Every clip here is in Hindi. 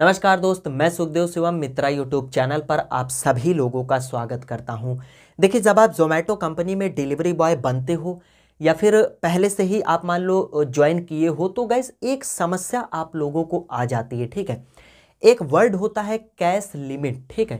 नमस्कार दोस्त मैं सुखदेव शिवम मित्रा यूट्यूब चैनल पर आप सभी लोगों का स्वागत करता हूं देखिए जब आप जोमेटो कंपनी में डिलीवरी बॉय बनते हो या फिर पहले से ही आप मान लो ज्वाइन किए हो तो गैस एक समस्या आप लोगों को आ जाती है ठीक है एक वर्ड होता है कैश लिमिट ठीक है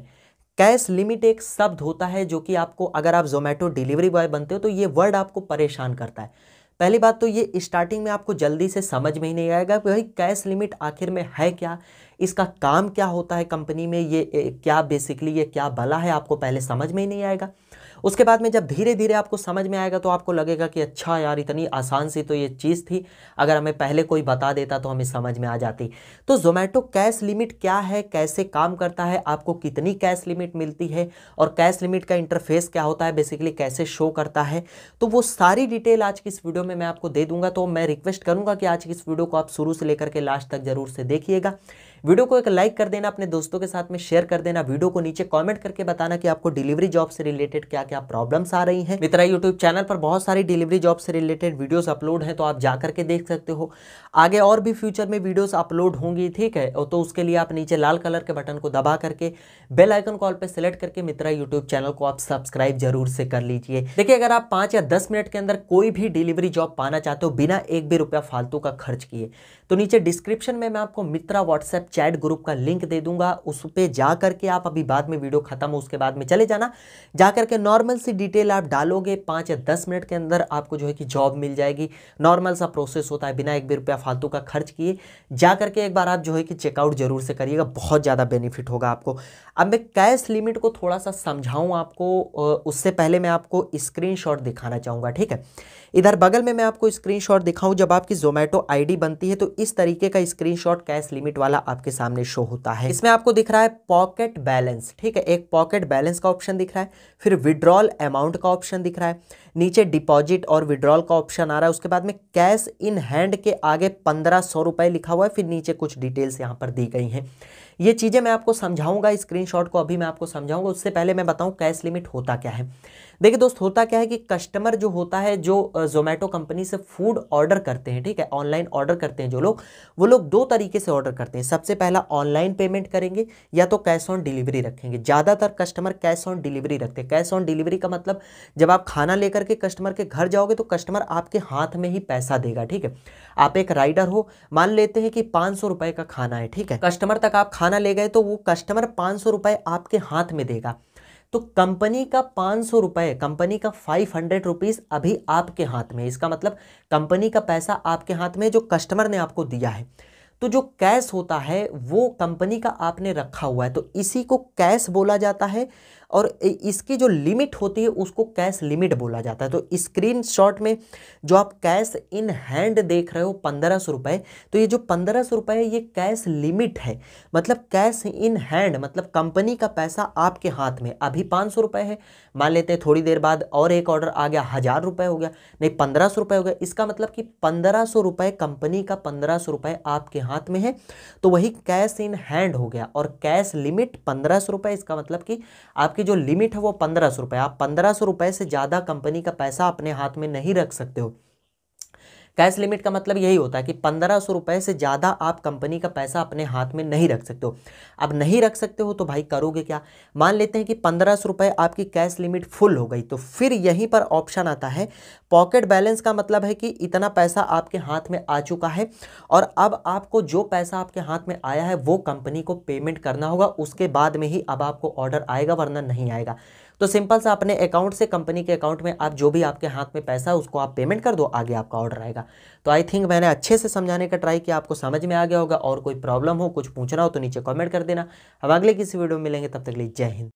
कैश लिमिट एक शब्द होता है जो कि आपको अगर आप जोमेटो डिलीवरी बॉय बनते हो तो ये वर्ड आपको परेशान करता है पहली बात तो ये स्टार्टिंग में आपको जल्दी से समझ में ही नहीं आएगा कि भाई कैश लिमिट आखिर में है क्या इसका काम क्या होता है कंपनी में ये क्या बेसिकली ये क्या भला है आपको पहले समझ में ही नहीं आएगा उसके बाद में जब धीरे धीरे आपको समझ में आएगा तो आपको लगेगा कि अच्छा यार इतनी आसान सी तो ये चीज़ थी अगर हमें पहले कोई बता देता तो हमें समझ में आ जाती तो जोमेटो कैश लिमिट क्या है कैसे काम करता है आपको कितनी कैश लिमिट मिलती है और कैश लिमिट का इंटरफेस क्या होता है बेसिकली कैसे शो करता है तो वो सारी डिटेल आज की इस वीडियो में मैं आपको दे दूंगा तो मैं रिक्वेस्ट करूंगा कि आज की इस वीडियो को आप शुरू से लेकर के लास्ट तक जरूर से देखिएगा वीडियो को एक लाइक कर देना अपने दोस्तों के साथ में शेयर कर देना वीडियो को नीचे कॉमेंट करके बताना कि आपको डिलीवरी जॉब से रिलेटेड क्या क्या प्रॉब्लम्स आ रही हैं मित्रा यूट्यूब चैनल पर बहुत सारी डिलीवरी जॉब से रिलेटेड वीडियोस अपलोड हैं तो आप जा करके देख सकते हो आगे और भी फ्यूचर में वीडियोस अपलोड होंगी ठीक है तो उसके लिए आप नीचे लाल कलर के बटन को दबा करके बेल आइकन कॉल पर सिलेक्ट करके मित्रा यूट्यूब चैनल को आप सब्सक्राइब जरूर से कर लीजिए देखिए अगर आप पाँच या दस मिनट के अंदर कोई भी डिलीवरी जॉब पाना चाहते हो बिना एक भी रुपया फालतू का खर्च किए तो नीचे डिस्क्रिप्शन में मैं आपको मित्रा व्हाट्सएप चैट ग्रुप का लिंक दे दूंगा उस पर जा करके आप अभी बाद में वीडियो खत्म हो उसके बाद में चले जाना जा करके नॉर्मल नॉर्मल सी डिटेल आप डालोगे पाँच या दस मिनट के अंदर आपको जो है कि जॉब मिल जाएगी नॉर्मल सा प्रोसेस होता है बिना एक भी रुपया फालतू का खर्च किए जा करके एक बार आप जो है कि चेकआउट जरूर से करिएगा बहुत ज़्यादा बेनिफिट होगा आपको अब मैं कैश लिमिट को थोड़ा सा समझाऊँ आपको उससे पहले मैं आपको स्क्रीन दिखाना चाहूँगा ठीक है इधर बगल में मैं आपको स्क्रीन दिखाऊँ जब आपकी जोमेटो आई बनती है तो इस तरीके का स्क्रीन कैश लिमिट वाला आपके सामने शो होता है इसमें आपको दिख रहा है पॉकेट बैलेंस ठीक है एक पॉकेट बैलेंस का ऑप्शन दिख रहा है फिर विड्रॉ विड्रॉल अमाउंट का ऑप्शन दिख रहा है नीचे डिपॉजिट और विड्रॉल का ऑप्शन आ रहा है उसके बाद में कैश इन हैंड के आगे पंद्रह सौ रुपए लिखा हुआ है फिर नीचे कुछ डिटेल्स यहां पर दी गई हैं ये चीज़ें मैं आपको समझाऊंगा स्क्रीनशॉट को अभी मैं आपको समझाऊंगा उससे पहले मैं बताऊं कैश लिमिट होता क्या है देखिए दोस्त होता क्या है कि कस्टमर जो होता है जो जोमेटो कंपनी से फूड ऑर्डर करते हैं ठीक है ऑनलाइन ऑर्डर करते हैं जो लोग वो लोग दो तरीके से ऑर्डर करते हैं सबसे पहला ऑनलाइन पेमेंट करेंगे या तो कैश ऑन डिलीवरी रखेंगे ज़्यादातर कस्टमर कैश ऑन डिलीवरी रखते हैं कैश ऑन डिलीवरी का मतलब जब आप खाना लेकर के कस्टमर के घर जाओगे तो कस्टमर आपके हाथ में ही पैसा देगा ठीक है आप एक राइडर हो मान लेते हैं कि पाँच का खाना है ठीक है कस्टमर तक आप खाना खाना ले गए तो वो कस्टमर पाँच सौ रुपये आपके हाथ में देगा तो कंपनी का पाँच सौ रुपये कंपनी का फाइव हंड्रेड रुपीज़ अभी आपके हाथ में इसका मतलब कंपनी का पैसा आपके हाथ में जो कस्टमर ने आपको दिया है तो जो कैश होता है वो कंपनी का आपने रखा हुआ है तो इसी को कैश बोला जाता है और इसकी जो लिमिट होती है उसको कैश लिमिट बोला जाता है तो स्क्रीन शॉट में जो आप कैश इन हैंड देख रहे हो पंद्रह सौ रुपये तो ये जो पंद्रह सौ रुपये ये कैश लिमिट है मतलब कैश इन हैंड मतलब कंपनी का पैसा आपके हाथ में अभी पाँच सौ रुपये है मान लेते हैं थोड़ी देर बाद और एक ऑर्डर आ गया हज़ार रुपये हो गया नहीं पंद्रह सौ रुपये हो गया इसका मतलब कि पंद्रह सौ रुपये कंपनी का पंद्रह सौ रुपये आपके हाथ में है तो वही कैश इन हैंड हो गया और कैश लिमिट पंद्रह सौ रुपये इसका मतलब कि आप आपकी जो लिमिट है वो पंद्रह सौ रुपये आप पंद्रह सौ रुपये से ज़्यादा कंपनी का पैसा अपने हाथ में नहीं रख सकते हो कैश लिमिट का मतलब यही होता है कि पंद्रह सौ रुपये से ज़्यादा आप कंपनी का पैसा अपने हाथ में नहीं रख सकते हो अब नहीं रख सकते हो तो भाई करोगे क्या मान लेते हैं कि पंद्रह सौ रुपये आपकी कैश लिमिट फुल हो गई तो फिर यहीं पर ऑप्शन आता है पॉकेट बैलेंस का मतलब है कि इतना पैसा आपके हाथ में आ चुका है और अब आपको जो पैसा आपके हाथ में आया है वो कंपनी को पेमेंट करना होगा उसके बाद में ही अब आपको ऑर्डर आएगा वरना नहीं आएगा तो सिंपल सा अपने अकाउंट से कंपनी के अकाउंट में आप जो भी आपके हाथ में पैसा है उसको आप पेमेंट कर दो आगे आपका ऑर्डर आएगा तो आई थिंक मैंने अच्छे से समझाने का ट्राई किया आपको समझ में आ गया होगा और कोई प्रॉब्लम हो कुछ पूछना हो तो नीचे कॉमेंट कर देना अब अगले किसी वीडियो में मिलेंगे तब तक लिए जय हिंद